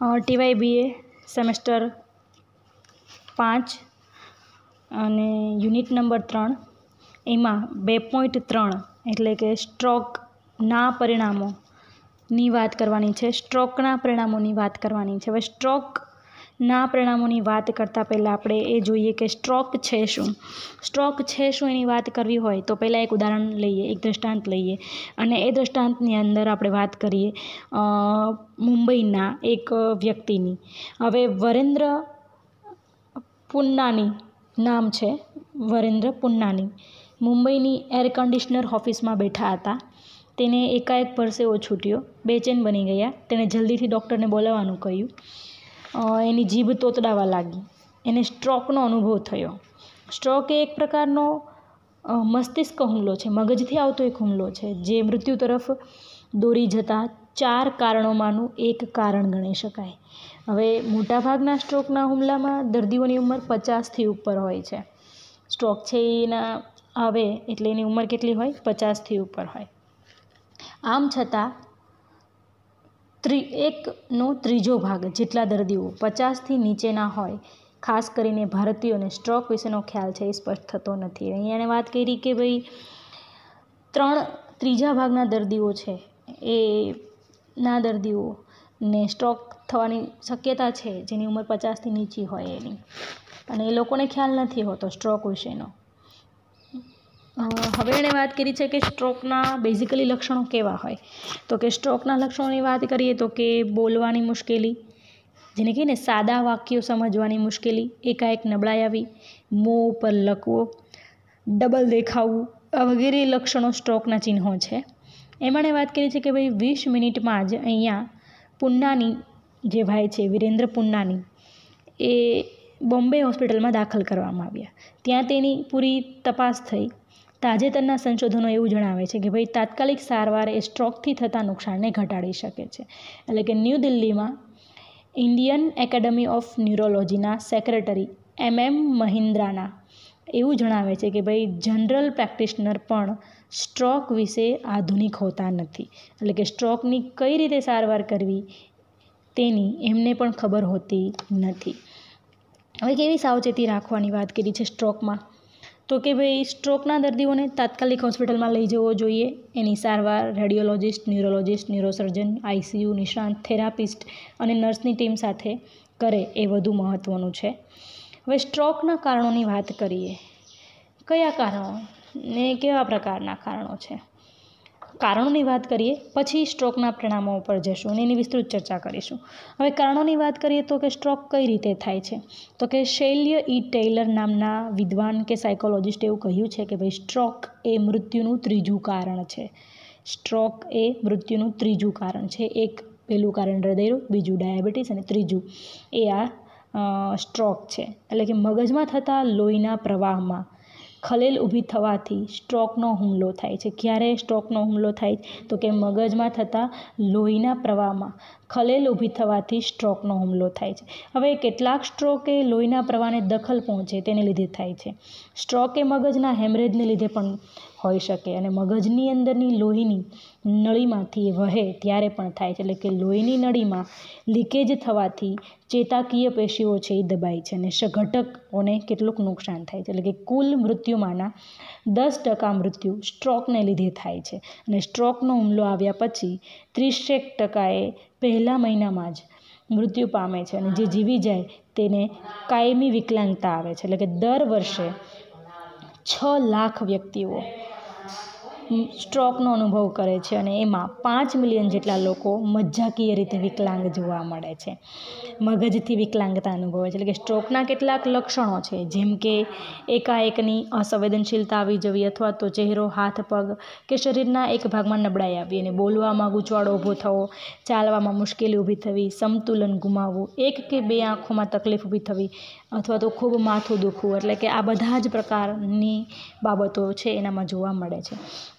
ટીવાય બી એ semester પાંચ અને unit number ત્રણ એમાં બે પોઈન્ટ ત્રણ એટલે કે સ્ટ્રોકના પરિણામોની વાત કરવાની છે સ્ટ્રોકના પરિણામોની વાત કરવાની છે હવે સ્ટ્રોક ના પરિણામોની વાત કરતાં પહેલાં આપણે એ જોઈએ કે સ્ટ્રોક છે શું સ્ટ્રોક છે શું એની વાત કરવી હોય તો પહેલાં એક ઉદાહરણ લઈએ એક દૃષ્ટાંત લઈએ અને એ દૃષ્ટાંતની અંદર આપણે વાત કરીએ મુંબઈના એક વ્યક્તિની હવે વરેન્દ્ર પુન્નાની નામ છે વરેન્દ્ર પુન્નાની મુંબઈની એર કન્ડિશનર ઓફિસમાં બેઠા હતા તેને એકાએક પરસેવો છૂટ્યો બેચેન બની ગયા તેણે જલ્દીથી ડૉક્ટરને બોલાવવાનું કહ્યું એની જીભ તોતડાવા લાગી એને સ્ટ્રોકનો અનુભવ થયો સ્ટ્રોક એ એક પ્રકારનો મસ્તિષ્ક હુમલો છે મગજથી આવતો એક હુમલો છે જે મૃત્યુ તરફ દોરી જતા ચાર કારણોમાંનું એક કારણ ગણી શકાય હવે મોટાભાગના સ્ટ્રોકના હુમલામાં દર્દીઓની ઉંમર પચાસથી ઉપર હોય છે સ્ટ્રોક છે એના આવે એટલે એની ઉંમર કેટલી હોય પચાસથી ઉપર હોય આમ છતાં ત્રિ એકનો ત્રીજો ભાગ જેટલા દર્દીઓ પચાસથી નીચેના હોય ખાસ કરીને ભારતીયોને સ્ટ્રોક વિશેનો ખ્યાલ છે એ સ્પષ્ટ થતો નથી અહીંયા એને વાત કરી કે ભાઈ ત્રણ ત્રીજા ભાગના દર્દીઓ છે એ ના દર્દીઓને સ્ટ્રોક થવાની શક્યતા છે જેની ઉંમર પચાસથી નીચી હોય એની અને એ લોકોને ખ્યાલ નથી હોતો સ્ટ્રોક વિશેનો હવે એણે વાત કરી છે કે સ્ટ્રોકના બેઝિકલી લક્ષણો કેવા હોય તો કે સ્ટ્રોકના લક્ષણોની વાત કરીએ તો કે બોલવાની મુશ્કેલી જેને કહીએ ને સાદા વાક્યો સમજવાની મુશ્કેલી એકાએક નબળાઈ આવી મોં પર લકવો ડબલ દેખાવું આ વગેરે લક્ષણો સ્ટ્રોકના ચિહ્નો છે એમણે વાત કરી છે કે ભાઈ વીસ મિનિટમાં જ અહીંયા પુન્નાની જે ભાઈ છે વિરેન્દ્ર પુન્નાની એ બોમ્બે હોસ્પિટલમાં દાખલ કરવામાં આવ્યા ત્યાં તેની પૂરી તપાસ થઈ તાજેતરના સંશોધનો એવું જણાવે છે કે ભાઈ તાત્કાલિક સારવાર એ સ્ટ્રોકથી થતા નુકસાનને ઘટાડી શકે છે એટલે કે ન્યૂ દિલ્હીમાં ઇન્ડિયન એકેડમી ઓફ ન્યુરોલોજીના સેક્રેટરી એમ એમ મહિન્દ્રાના એવું જણાવે છે કે ભાઈ જનરલ પ્રેક્ટિશનર પણ સ્ટ્રોક વિશે આધુનિક હોતા નથી એટલે કે સ્ટ્રોકની કઈ રીતે સારવાર કરવી તેની એમને પણ ખબર હોતી નથી હવે કેવી સાવચેતી રાખવાની વાત કરી છે સ્ટ્રોકમાં તો કે ભાઈ સ્ટ્રોકના દર્દીઓને તાત્કાલિક હોસ્પિટલમાં લઈ જવો જોઈએ એની સારવાર રેડિયોલોજિસ્ટ ન્યુરોલોજિસ્ટ ન્યુરોસર્જન આઈસીયુ નિષ્ણાંત થેરાપિસ્ટ અને નર્સની ટીમ સાથે કરે એ વધુ મહત્ત્વનું છે હવે સ્ટ્રોકના કારણોની વાત કરીએ કયા કારણો ને કેવા પ્રકારના કારણો છે કારણોની વાત કરીએ પછી સ્ટ્રોકના પરિણામો ઉપર જશું અને એની વિસ્તૃત ચર્ચા કરીશું હવે કારણોની વાત કરીએ તો કે સ્ટ્રોક કઈ રીતે થાય છે તો કે શૈલ્ય ઈ ટેલર નામના વિદ્વાન કે સાયકોલોજિસ્ટ એવું કહ્યું છે કે ભાઈ સ્ટ્રોક એ મૃત્યુનું ત્રીજું કારણ છે સ્ટ્રોક એ મૃત્યુનું ત્રીજું કારણ છે એક પહેલું કારણ હૃદયરોગ બીજું ડાયાબિટીસ અને ત્રીજું એ આ સ્ટ્રોક છે એટલે કે મગજમાં થતા લોહીના પ્રવાહમાં ખલેલ ઊભી થવાથી સ્ટ્રોકનો હુમલો થાય છે ક્યારે સ્ટ્રોકનો હુમલો થાય તો કે મગજમાં થતા લોહીના પ્રવાહમાં ખલેલ ઊભી થવાથી સ્ટ્રોકનો હુમલો થાય છે હવે કેટલાક સ્ટ્રોક એ લોહીના પ્રવાહને દખલ પહોંચે તેને લીધે થાય છે સ્ટ્રોક એ મગજના હેમરેજને લીધે પણ હોઈ શકે અને મગજની અંદરની લોહીની નળીમાંથી વહે ત્યારે પણ થાય છે એટલે કે લોહીની નળીમાં લીકેજ થવાથી ચેતાકીય પેશીઓ છે એ દબાય છે અને ઘટકોને કેટલુંક નુકસાન થાય છે એટલે કે કુલ મૃત્યુમાંના દસ ટકા મૃત્યુ સ્ટ્રોકને લીધે થાય છે અને સ્ટ્રોકનો હુમલો આવ્યા પછી ત્રીસેક ટકાએ પહેલા મહિનામાં જ મૃત્યુ પામે છે અને જે જીવી જાય તેને કાયમી વિકલાંગતા આવે છે એટલે કે દર વર્ષે છ લાખ વ્યક્તિઓ સ્ટ્રોકનો અનુભવ કરે છે અને એમાં પાંચ મિલિયન જેટલા લોકો મજાકીય રીતે વિકલાંગ જોવા મળે છે મગજથી વિકલાંગતા અનુભવે છે એટલે કે સ્ટ્રોકના કેટલાક લક્ષણો છે જેમ કે એકાએકની અસંવેદનશીલતા આવી જવી અથવા તો ચહેરો હાથ પગ કે શરીરના એક ભાગમાં નબળાઈ આવી અને બોલવામાં ગૂંચવાડો ઊભો થવો ચાલવામાં મુશ્કેલી ઊભી થવી સંતુલન ગુમાવવું એક કે બે આંખોમાં તકલીફ ઊભી થવી અથવા તો ખૂબ માથું દુખવું એટલે કે આ બધા જ પ્રકારની બાબતો છે એનામાં જોવા મળે છે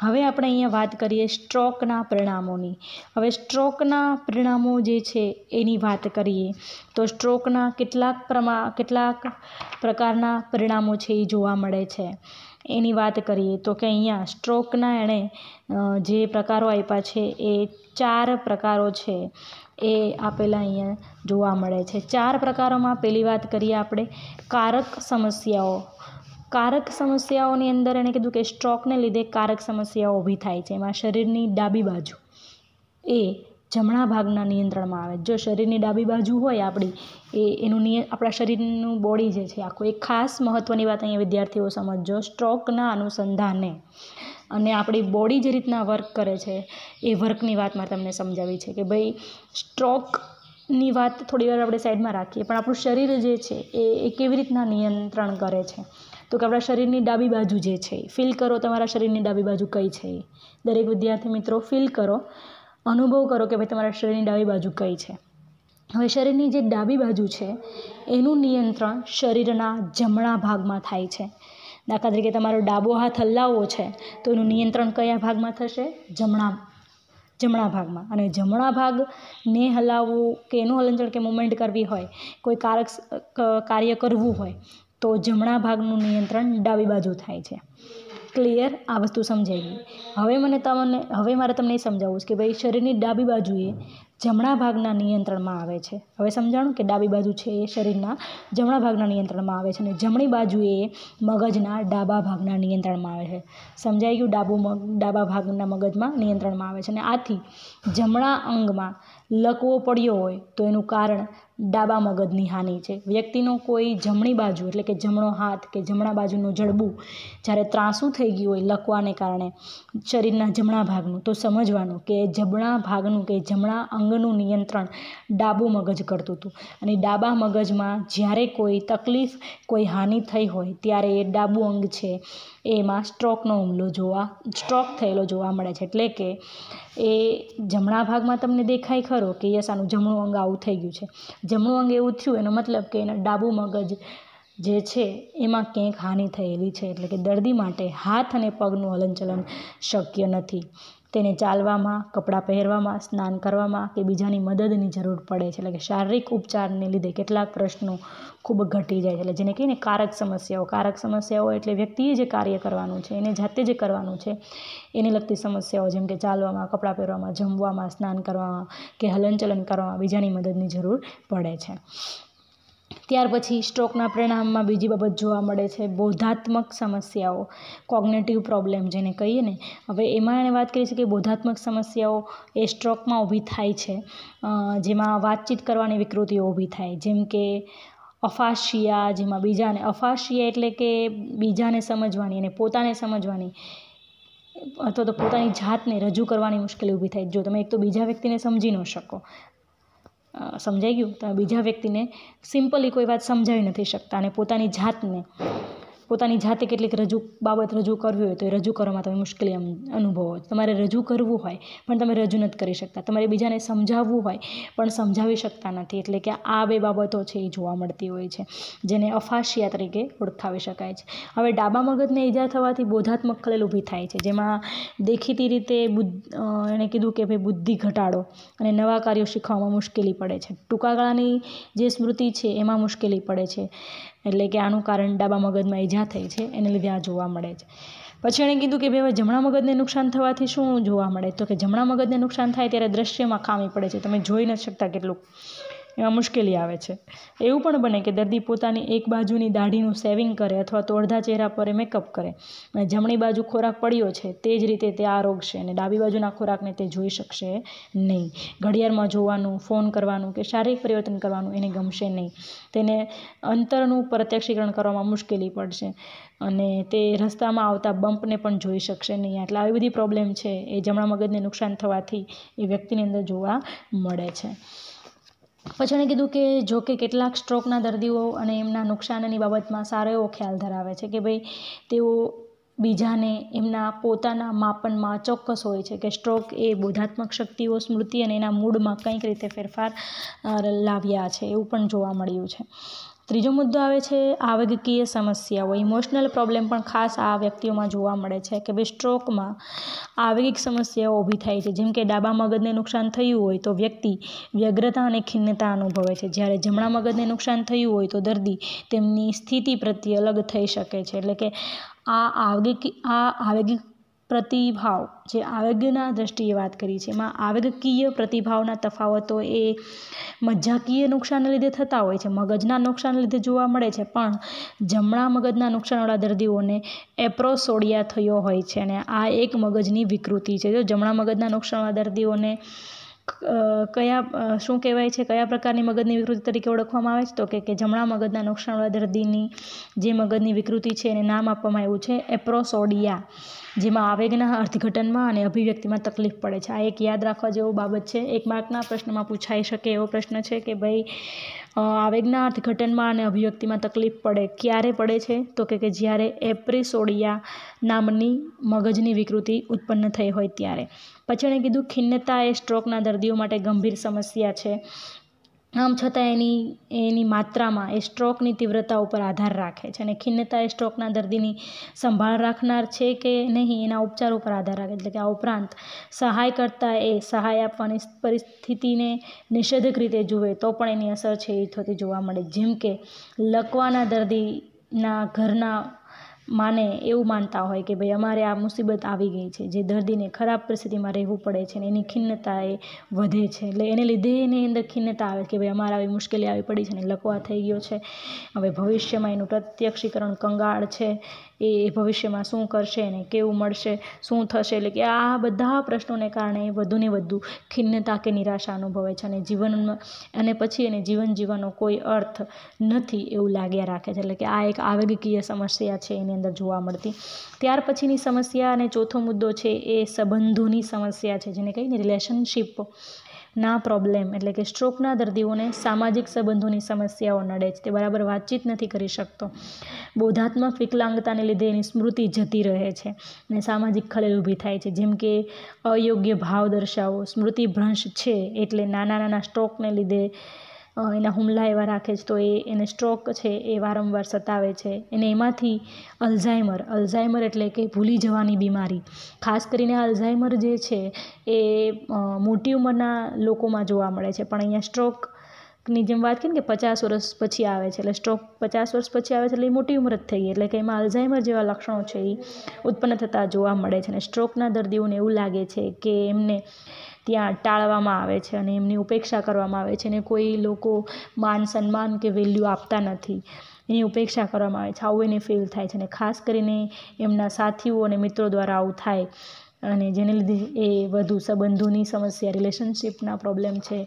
હવે આપણે અહીંયા વાત કરીએ સ્ટ્રોકના પરિણામોની હવે સ્ટ્રોકના પરિણામો જે છે એની વાત કરીએ તો સ્ટ્રોકના કેટલાક પ્રમા કેટલાક પ્રકારના પરિણામો છે એ જોવા મળે છે એની વાત કરીએ તો કે અહીંયા સ્ટ્રોકના એણે જે પ્રકારો આપ્યા છે એ ચાર પ્રકારો છે એ આપેલા અહીંયા જોવા મળે છે ચાર પ્રકારોમાં પહેલી વાત કરીએ આપણે કારક સમસ્યાઓ કારક સમસ્યાઓની અંદર એણે કીધું કે સ્ટ્રોકને લીધે કારક સમસ્યાઓ ઊભી થાય છે એમાં શરીરની ડાબી બાજુ એ જમણા ભાગના નિયંત્રણમાં આવે જો શરીરની ડાબી બાજુ હોય આપણી એ એનું નિય આપણા શરીરનું બોડી જે છે આખું એક ખાસ મહત્ત્વની વાત અહીંયા વિદ્યાર્થીઓ સમજો સ્ટ્રોકના અનુસંધાને અને આપણી બોડી જે રીતના વર્ક કરે છે એ વર્કની વાત મેં તમને સમજાવી છે કે ભાઈ સ્ટ્રોકની વાત થોડી વાર આપણે સાઈડમાં રાખીએ પણ આપણું શરીર જે છે એ એ કેવી રીતના નિયંત્રણ કરે છે તો કે આપણા શરીરની ડાબી બાજુ જે છે ફીલ કરો તમારા શરીરની ડાબી બાજુ કઈ છે દરેક વિદ્યાર્થી મિત્રો ફીલ કરો અનુભવ કરો કે ભાઈ તમારા શરીરની ડાબી બાજુ કઈ છે હવે શરીરની જે ડાબી બાજુ છે એનું નિયંત્રણ શરીરના જમણા ભાગમાં થાય છે દાખલા તરીકે તમારો ડાબો હાથ હલાવવો છે તો એનું નિયંત્રણ કયા ભાગમાં થશે જમણા જમણા ભાગમાં અને જમણા ભાગને હલાવવું કે એનું હલનચલન કે મુવમેન્ટ કરવી હોય કોઈ કારક કાર્ય કરવું હોય તો જમણા ભાગનું નિયંત્રણ ડાબી બાજુ થાય છે ક્લિયર આ વસ્તુ સમજાઈ ગઈ હવે મને તમને હવે મારે તમને એ સમજાવવું છે કે ભાઈ શરીરની ડાબી બાજુએ જમણા ભાગના નિયંત્રણમાં આવે છે હવે સમજાણું કે ડાબી બાજુ છે એ શરીરના જમણા ભાગના નિયંત્રણમાં આવે છે અને જમણી બાજુએ મગજના ડાબા ભાગના નિયંત્રણમાં આવે છે સમજાઈ ગયું ડાબું મગ ડાબા ભાગના મગજમાં નિયંત્રણમાં આવે છે અને આથી જમણા અંગમાં લકવો પડ્યો હોય તો એનું કારણ ડાબા મગજની હાનિ છે વ્યક્તિનો કોઈ જમણી બાજુ એટલે કે જમણો હાથ કે જમણા બાજુનું જડબું જ્યારે ત્રાંસું થઈ ગયું હોય લકવાને કારણે શરીરના જમણા ભાગનું તો સમજવાનું કે જમણા ભાગનું કે જમણા અંગનું નિયંત્રણ ડાબું મગજ કરતું હતું અને ડાબા મગજમાં જ્યારે કોઈ તકલીફ કોઈ હાનિ થઈ હોય ત્યારે એ ડાબું અંગ છે એમાં સ્ટ્રોકનો હુમલો જોવા સ્ટ્રોક થયેલો જોવા મળે છે એટલે કે એ જમણા ભાગમાં તમને દેખાય ખરો કે યસ આનું જમણું અંગ આવું થઈ ગયું છે જમણું અંગ એવું થયું એનો મતલબ કે એના ડાબું મગજ જે છે એમાં ક્યાંક હાનિ થયેલી છે એટલે કે દર્દી માટે હાથ અને પગનું હલનચલન શક્ય નથી તેને ચાલવામાં કપડાં પહેરવામાં સ્નાન કરવામાં કે બીજાની મદદની જરૂર પડે છે એટલે કે શારીરિક ઉપચારને લીધે કેટલાક પ્રશ્નો ખૂબ ઘટી જાય છે એટલે જેને કહીએ ને કારક સમસ્યાઓ કારક સમસ્યાઓ એટલે વ્યક્તિએ જે કાર્ય કરવાનું છે એને જાતે જે કરવાનું છે એને લગતી સમસ્યાઓ જેમ કે ચાલવામાં કપડાં પહેરવામાં જમવામાં સ્નાન કરવામાં કે હલનચલન કરવામાં બીજાની મદદની જરૂર પડે છે ત્યાર પછી સ્ટ્રોકના પરિણામમાં બીજી બાબત જોવા મળે છે બોધાત્મક સમસ્યાઓ કોગ્નેટિવ પ્રોબ્લેમ જેને કહીએ ને હવે એમાં એણે વાત કરી છે કે બોધાત્મક સમસ્યાઓ એ સ્ટ્રોકમાં ઊભી થાય છે જેમાં વાતચીત કરવાની વિકૃતિઓ ઊભી થાય જેમ કે અફાશિયા જેમાં બીજાને અફાશિયા એટલે કે બીજાને સમજવાની અને પોતાને સમજવાની અથવા તો પોતાની જાતને રજૂ કરવાની મુશ્કેલી ઊભી થાય જો તમે એક તો બીજા વ્યક્તિને સમજી ન શકો સમજાઈ ગયું તો બીજા વ્યક્તિને સિમ્પલી કોઈ વાત સમજાવી નથી શકતા અને પોતાની જાતને પોતાની જાતે કેટલીક રજૂ બાબત રજૂ કરવી હોય તો એ રજૂ કરવામાં તમે મુશ્કેલી અનુભવો તમારે રજૂ કરવું હોય પણ તમે રજૂ નથી કરી શકતા તમારે બીજાને સમજાવવું હોય પણ સમજાવી શકતા નથી એટલે કે આ બે બાબતો છે એ જોવા મળતી હોય છે જેને અફાશિયા તરીકે ઓળખાવી શકાય છે હવે ડાબા મગજને ઈજા થવાથી બોધાત્મક ખલેલ ઊભી થાય છે જેમાં દેખીતી રીતે બુદ્ધ એણે કીધું કે ભાઈ બુદ્ધિ ઘટાડો અને નવા કાર્યો શીખવામાં મુશ્કેલી પડે છે ટૂંકા ગાળાની જે સ્મૃતિ છે એમાં મુશ્કેલી પડે છે એટલે કે આનું કારણ ડાબા મગજમાં ઇજા થઈ છે એને લીધે આ જોવા મળે છે પછી એણે કીધું કે ભાઈ જમણા મગજને નુકસાન થવાથી શું જોવા મળે તો કે જમણા મગજને નુકસાન થાય ત્યારે દ્રશ્યમાં ખામી પડે છે તમે જોઈ ન શકતા કેટલું એમાં મુશ્કેલી આવે છે એવું પણ બને કે દર્દી પોતાની એક બાજુની દાઢીનું સેવિંગ કરે અથવા તો અડધા ચહેરા પર મેકઅપ કરે અને જમણી બાજુ ખોરાક પડ્યો છે તે જ રીતે તે આ રોગશે અને ડાબી બાજુના ખોરાકને તે જોઈ શકશે નહીં ઘડિયાળમાં જોવાનું ફોન કરવાનું કે શારીરિક પરિવર્તન કરવાનું એને ગમશે નહીં તેને અંતરનું પ્રત્યક્ષીકરણ કરવામાં મુશ્કેલી પડશે અને તે રસ્તામાં આવતા બમ્પને પણ જોઈ શકશે નહીં એટલે આવી બધી પ્રોબ્લેમ છે એ જમણા મગજને નુકસાન થવાથી એ વ્યક્તિની અંદર જોવા મળે છે પછી એણે કીધું કે જો કે કેટલાક સ્ટ્રોકના દર્દીઓ અને એમના નુકસાનની બાબતમાં સારો એવો ખ્યાલ ધરાવે છે કે ભાઈ તેઓ બીજાને એમના પોતાના માપનમાં ચોક્કસ હોય છે કે સ્ટ્રોક એ બોધાત્મક શક્તિઓ સ્મૃતિ અને એના મૂડમાં કંઈક રીતે ફેરફાર લાવ્યા છે એવું પણ જોવા મળ્યું છે ત્રીજો મુદ્દો આવે છે આવેગકીય સમસ્યાઓ ઇમોશનલ પ્રોબ્લેમ પણ ખાસ આ વ્યક્તિઓમાં જોવા મળે છે કે ભાઈ સ્ટ્રોકમાં આવેગિક સમસ્યાઓ ઊભી થાય છે જેમ કે ડાબા મગજને નુકસાન થયું હોય તો વ્યક્તિ વ્યગ્રતા અને ખિન્નતા અનુભવે છે જ્યારે જમણા મગજને નુકસાન થયું હોય તો દર્દી તેમની સ્થિતિ પ્રત્યે અલગ થઈ શકે છે એટલે કે આ આવેગિક આ આવેગિક પ્રતિભાવ જે આવેગના દ્રષ્ટિએ વાત કરી છે એમાં આવેગકીય પ્રતિભાવના તફાવતો એ મજાકીય નુકસાનને લીધે થતા હોય છે મગજના નુકસાનને લીધે જોવા મળે છે પણ જમણા મગજના નુકસાનવાળા દર્દીઓને એપ્રોસોડિયા થયો હોય છે અને આ એક મગજની વિકૃતિ છે જો જમણા મગજના નુકસાનવાળા દર્દીઓને કયા શું કહેવાય છે કયા પ્રકારની મગજની વિકૃતિ તરીકે ઓળખવામાં આવે છે તો કે જમણા મગજના નુકસાનવાળા દર્દીની જે મગજની વિકૃતિ છે એને નામ આપવામાં આવ્યું છે એપ્રોસોડિયા જેમાં આવેગના અર્થઘટનમાં અને અભિવ્યક્તિમાં તકલીફ પડે છે આ એક યાદ રાખવા જેવો બાબત છે એક માર્કના પ્રશ્નમાં પૂછાઈ શકે એવો પ્રશ્ન છે કે ભાઈ આવેગના અર્થઘટનમાં અને અભિવ્યક્તિમાં તકલીફ પડે ક્યારે પડે છે તો કે જ્યારે એપ્રિસોડિયા નામની મગજની વિકૃતિ ઉત્પન્ન થઈ હોય ત્યારે પછી એણે કીધું ખિન્નતા એ સ્ટ્રોકના દર્દીઓ માટે ગંભીર સમસ્યા છે આમ છતાં એની એની માત્રામાં એ સ્ટ્રોકની તીવ્રતા ઉપર આધાર રાખે છે અને ખિન્નતા એ સ્ટ્રોકના દર્દીની સંભાળ રાખનાર છે કે નહીં એના ઉપચાર ઉપર આધાર રાખે એટલે કે આ ઉપરાંત સહાય કરતા એ સહાય આપવાની પરિસ્થિતિને નિષેધક રીતે જુએ તો પણ એની અસર છે એ થતી જોવા મળે જેમ કે લકવાના દર્દીના ઘરના માને એવું માનતા હોય કે ભાઈ અમારે આ મુસીબત આવી ગઈ છે જે દર્દીને ખરાબ પરિસ્થિતિમાં રહેવું પડે છે ને એની ખિન્નતા એ વધે છે એટલે એને લીધે એની અંદર ખિન્નતા આવે કે ભાઈ અમારે આવી મુશ્કેલી આવી પડી છે અને લકવા થઈ ગયો છે હવે ભવિષ્યમાં એનું પ્રત્યક્ષીકરણ કંગાળ છે એ ભવિષ્યમાં શું કરશે એને કેવું મળશે શું થશે એટલે કે આ બધા પ્રશ્નોને કારણે વધુને વધુ ખિન્નતા કે નિરાશા અનુભવે છે અને જીવનમાં અને પછી એને જીવન જીવવાનો કોઈ અર્થ નથી એવું લાગ્યા રાખે છે એટલે કે આ એક આવેગકીય સમસ્યા છે એની અંદર જોવા મળતી ત્યાર પછીની સમસ્યા અને ચોથો મુદ્દો છે એ સંબંધોની સમસ્યા છે જેને કહીને રિલેશનશીપ ના પ્રોબ્લેમ એટલે કે સ્ટ્રોકના દર્દીઓને સામાજિક સંબંધોની સમસ્યાઓ નડે છે તે બરાબર વાતચીત નથી કરી શકતો બોધાત્મક વિકલાંગતાને લીધે એની સ્મૃતિ જતી રહે છે અને સામાજિક ખલેલ ઊભી થાય છે જેમ કે અયોગ્ય ભાવ દર્શાવો સ્મૃતિભ્રંશ છે એટલે નાના નાના સ્ટ્રોકને લીધે એના હુમલા એવા રાખે છે તો એ એને સ્ટ્રોક છે એ વારંવાર સતાવે છે અને એમાંથી અલ્ઝાઇમર અલ્ઝાઇમર એટલે કે ભૂલી જવાની બીમારી ખાસ કરીને અલ્ઝાઇમર જે છે એ મોટી ઉંમરના લોકોમાં જોવા મળે છે પણ અહીંયા સ્ટ્રોક ની જેમ વાત કરીને કે પચાસ વર્ષ પછી આવે છે એટલે સ્ટ્રોક પચાસ વર્ષ પછી આવે છે એટલે એ મોટી ઉંમર જ થઈ ગઈ એટલે કે એમાં અલ્ઝાઇમર જેવા લક્ષણો છે એ ઉત્પન્ન થતાં જોવા મળે છે અને સ્ટ્રોકના દર્દીઓને એવું લાગે છે કે એમને ત્યાં ટાળવામાં આવે છે અને એમની ઉપેક્ષા કરવામાં આવે છે અને કોઈ લોકો માન સન્માન કે વેલ્યુ આપતા નથી એની ઉપેક્ષા કરવામાં આવે છે આવું એને ફીલ થાય છે અને ખાસ કરીને એમના સાથીઓ અને મિત્રો દ્વારા આવું થાય અને જેને લીધે એ વધુ સંબંધોની સમસ્યા રિલેશનશિપના પ્રોબ્લેમ છે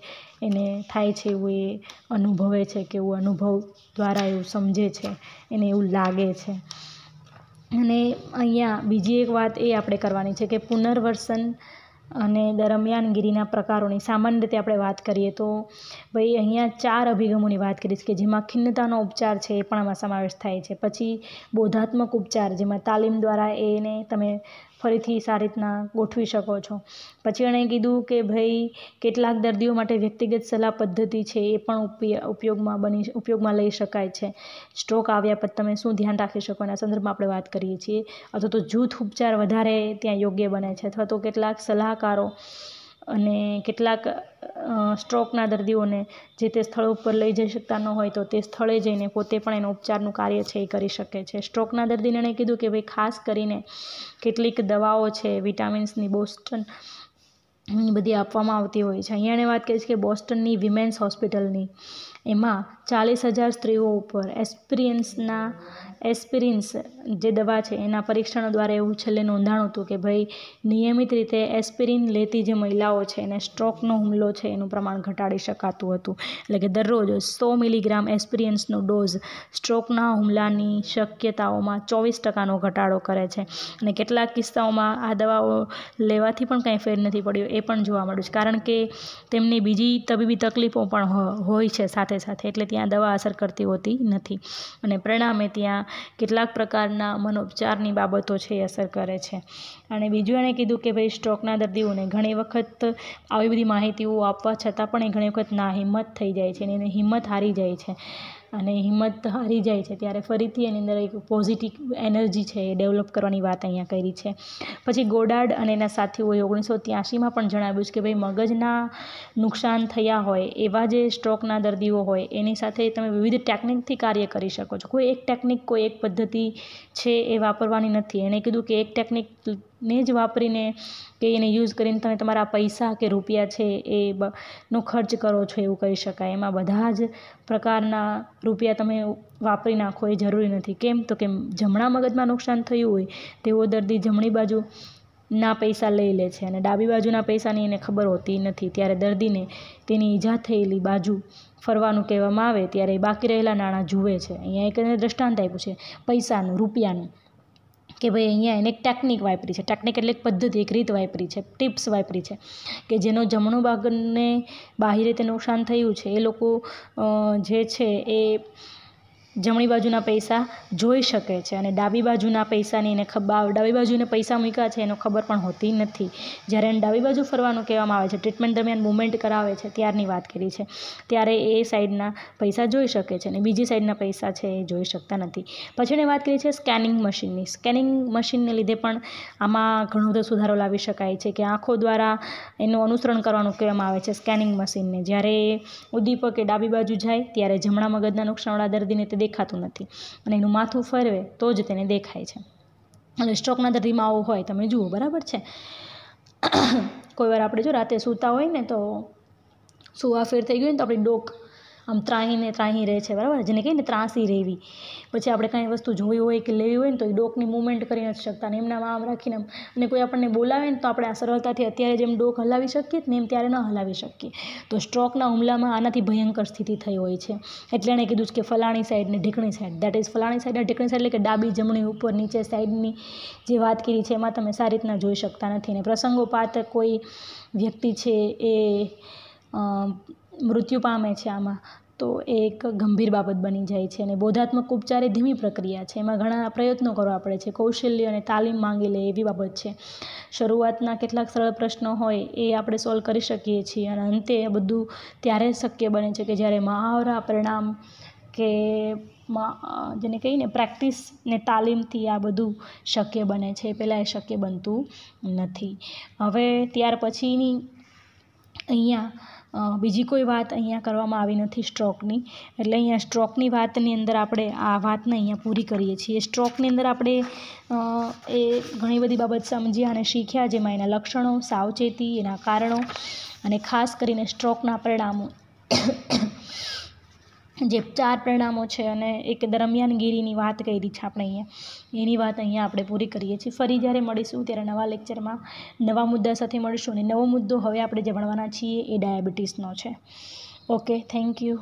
એને થાય છે એવું એ અનુભવે છે કે એવું અનુભવ દ્વારા એવું સમજે છે એને એવું લાગે છે અને અહીંયા બીજી એક વાત એ આપણે કરવાની છે કે પુનર્વર્સન અને દરમિયાનગીરીના પ્રકારોની સામાન્ય રીતે આપણે વાત કરીએ તો ભાઈ અહીંયા ચાર અભિગમોની વાત કરીશ કે જેમાં ખિન્નતાનો ઉપચાર છે એ પણ આમાં સમાવેશ થાય છે પછી બોધાત્મક ઉપચાર જેમાં તાલીમ દ્વારા એને તમે ફરીથી સારી રીતના ગોઠવી શકો છો પછી એણે કીધું કે ભાઈ કેટલાક દર્દીઓ માટે વ્યક્તિગત સલાહ પદ્ધતિ છે એ પણ ઉપયોગમાં બની ઉપયોગમાં લઈ શકાય છે સ્ટ્રોક આવ્યા પછી તમે શું ધ્યાન રાખી શકો એના સંદર્ભમાં આપણે વાત કરીએ છીએ અથવા તો જૂથ ઉપચાર વધારે ત્યાં યોગ્ય બને છે અથવા તો કેટલાક સલાહકારો અને કેટલાક સ્ટ્રોકના દર્દીઓને જે તે સ્થળ ઉપર લઈ જઈ શકતા ન હોય તો તે સ્થળે જઈને પોતે પણ એનો ઉપચારનું કાર્ય છે એ કરી શકે છે સ્ટ્રોકના દર્દીને એણે કીધું કે ભાઈ ખાસ કરીને કેટલીક દવાઓ છે વિટામિન્સની બોસ્ટન બધી આપવામાં આવતી હોય છે અહીંયા એણે વાત કરી છે કે બોસ્ટનની વિમેન્સ હોસ્પિટલની એમાં ચાલીસ હજાર સ્ત્રીઓ ઉપર એસ્પિરિયન્સના એસ્પિરિન્સ જે દવા છે એના પરીક્ષણો દ્વારા એવું છેલ્લે નોંધાણું હતું કે ભાઈ નિયમિત રીતે એસ્પિરિન લેતી જે મહિલાઓ છે એને સ્ટ્રોકનો હુમલો છે એનું પ્રમાણ ઘટાડી શકાતું હતું એટલે કે દરરોજ સો મિલીગ્રામ એસ્પિરિયન્સનો ડોઝ સ્ટ્રોકના હુમલાની શક્યતાઓમાં ચોવીસ ટકાનો ઘટાડો કરે છે અને કેટલાક કિસ્સાઓમાં આ દવાઓ લેવાથી પણ કંઈ ફેર નથી પડ્યો એ પણ જોવા મળ્યું છે કારણ કે તેમની બીજી તબીબી તકલીફો પણ હોય છે સાથે સાથે સાથે એટલે ત્યાં દવા અસર કરતી હોતી નથી અને પરિણામે ત્યાં કેટલાક પ્રકારના મનોપચારની બાબતો છે એ અસર કરે છે અને બીજું એણે કીધું કે ભાઈ સ્ટ્રોકના દર્દીઓને ઘણી વખત આવી બધી માહિતીઓ આપવા છતાં પણ એ ઘણી વખત ના હિંમત થઈ જાય છે અને એને હિંમત હારી જાય છે અને હિંમત હારી જાય છે ત્યારે ફરીથી એની અંદર એક પોઝિટિવ એનર્જી છે એ ડેવલપ કરવાની વાત અહીંયા કરી છે પછી ગોડાડ અને એના સાથીઓએ ઓગણીસો ત્યાસીમાં પણ જણાવ્યું છે કે ભાઈ મગજના નુકસાન થયા હોય એવા જે સ્ટ્રોકના દર્દીઓ હોય એની સાથે તમે વિવિધ ટેકનિકથી કાર્ય કરી શકો છો કોઈ એક ટેકનિક કોઈ એક પદ્ધતિ છે એ વાપરવાની નથી એણે કીધું કે એક ટેકનિક ને જ વાપરીને કે એને યુઝ કરીને તમે તમારા પૈસા કે રૂપિયા છે એ નો ખર્ચ કરો છો એવું કહી શકાય એમાં બધા જ પ્રકારના રૂપિયા તમે વાપરી નાખો એ જરૂરી નથી કેમ તો કેમ જમણા મગજમાં નુકસાન થયું હોય તેવો દર્દી જમણી બાજુ ના પૈસા લઈ લે છે અને ડાબી બાજુના પૈસાની એને ખબર હોતી નથી ત્યારે દર્દીને તેની ઈજા થયેલી બાજુ ફરવાનું કહેવામાં આવે ત્યારે બાકી રહેલા નાણાં જુએ છે અહીંયા એક દ્રષ્ટાંત આપ્યું છે પૈસાનું રૂપિયાનું કે ભાઈ અહીંયા એને ટેકનિક વાપરી છે ટેકનિક એટલે એક પદ્ધતિ એક રીત વાપરી છે ટિપ્સ વાપરી છે કે જેનો જમણું ભાગને બાહ્ય રીતે નુકસાન થયું છે એ લોકો જે છે એ જમણી બાજુના પૈસા જોઈ શકે છે અને ડાબી બાજુના પૈસાની એને ખબર ડાબી બાજુને પૈસા મૂક્યા છે એનો ખબર પણ હોતી નથી જ્યારે એને ડાબી બાજુ ફરવાનું કહેવામાં આવે છે ટ્રીટમેન્ટ દરમિયાન મુવમેન્ટ કરાવે છે ત્યારની વાત કરી છે ત્યારે એ સાઈડના પૈસા જોઈ શકે છે અને બીજી સાઈડના પૈસા છે એ જોઈ શકતા નથી પછી પછીની વાત કરી છે સ્કેનિંગ મશીનની સ્કેનિંગ મશીનને લીધે પણ આમાં ઘણો બધો સુધારો લાવી શકાય છે કે આંખો દ્વારા એનું અનુસરણ કરવાનું કહેવામાં આવે છે સ્કેનિંગ મશીનને જ્યારે ઉદ્દીપકે ડાબી બાજુ જાય ત્યારે જમણા મગજના નુકસાનવાળા દર્દીને તે દેખાતું નથી અને એનું માથું ફરવે તો જ તેને દેખાય છે અને સ્ટ્રોકના દર્દીમાં આવું હોય તમે જુઓ બરાબર છે કોઈ વાર આપણે જો રાતે સૂતા હોય ને તો સુવા ફેર થઈ ગયું ને તો આપણી ડોક આમ ત્રાહીને ત્રાહી રહે છે બરાબર જેને કહીને ને ત્રાસી રહેવી પછી આપણે કાંઈ વસ્તુ જોઈ હોય કે લેવી હોય ને તો એ ડોકની મૂવમેન્ટ કરી નથી શકતા ને એમના આમ રાખીને અને કોઈ આપણને બોલાવે ને તો આપણે આ સરળતાથી અત્યારે જેમ ડોક હલાવી શકીએ ને એમ ત્યારે ન હલાવી શકીએ તો સ્ટ્રોકના હુમલામાં આનાથી ભયંકર સ્થિતિ થઈ હોય છે એટલે એણે કીધું કે ફલાણી સાઈડ ને ઢીકણી સાઈડ દેટ ઇઝ ફલાણી સાઈડ ને ઢીકણી સાઈડ એટલે કે ડાબી જમણી ઉપર નીચે સાઈડની જે વાત કરી છે એમાં તમે સારી રીતના જોઈ શકતા નથી ને પ્રસંગોપાત કોઈ વ્યક્તિ છે એ મૃત્યુ પામે છે આમાં તો એ એક ગંભીર બાબત બની જાય છે અને બોધાત્મક ઉપચાર એ ધીમી પ્રક્રિયા છે એમાં ઘણા પ્રયત્નો કરવા પડે છે કૌશલ્ય અને તાલીમ માંગી લે એવી બાબત છે શરૂઆતના કેટલાક સરળ પ્રશ્નો હોય એ આપણે સોલ્વ કરી શકીએ છીએ અને અંતે એ બધું ત્યારે શક્ય બને છે કે જ્યારે મહાવરા પરિણામ કે જેને કહીને પ્રેક્ટિસ ને તાલીમથી આ બધું શક્ય બને છે પહેલાં એ શક્ય બનતું નથી હવે ત્યાર પછીની અહીંયા બીજી કોઈ વાત અહીંયા કરવામાં આવી નથી સ્ટ્રોકની એટલે અહીંયા સ્ટ્રોકની વાતની અંદર આપણે આ વાતને અહીંયા પૂરી કરીએ છીએ સ્ટ્રોકની અંદર આપણે એ ઘણી બધી બાબત સમજ્યા અને શીખ્યા જેમાં એના લક્ષણો સાવચેતી એના કારણો અને ખાસ કરીને સ્ટ્રોકના પરિણામો જે ચાર પરિણામો છે અને એક દરમિયાનગીરીની વાત કરી છે આપણે અહીંયા એની વાત અહીંયા આપણે પૂરી કરીએ છીએ ફરી જ્યારે મળીશું ત્યારે નવા લેક્ચરમાં નવા મુદ્દા સાથે મળીશું અને નવો મુદ્દો હવે આપણે જે ભણવાના છીએ એ ડાયાબિટીસનો છે ઓકે થેન્ક યુ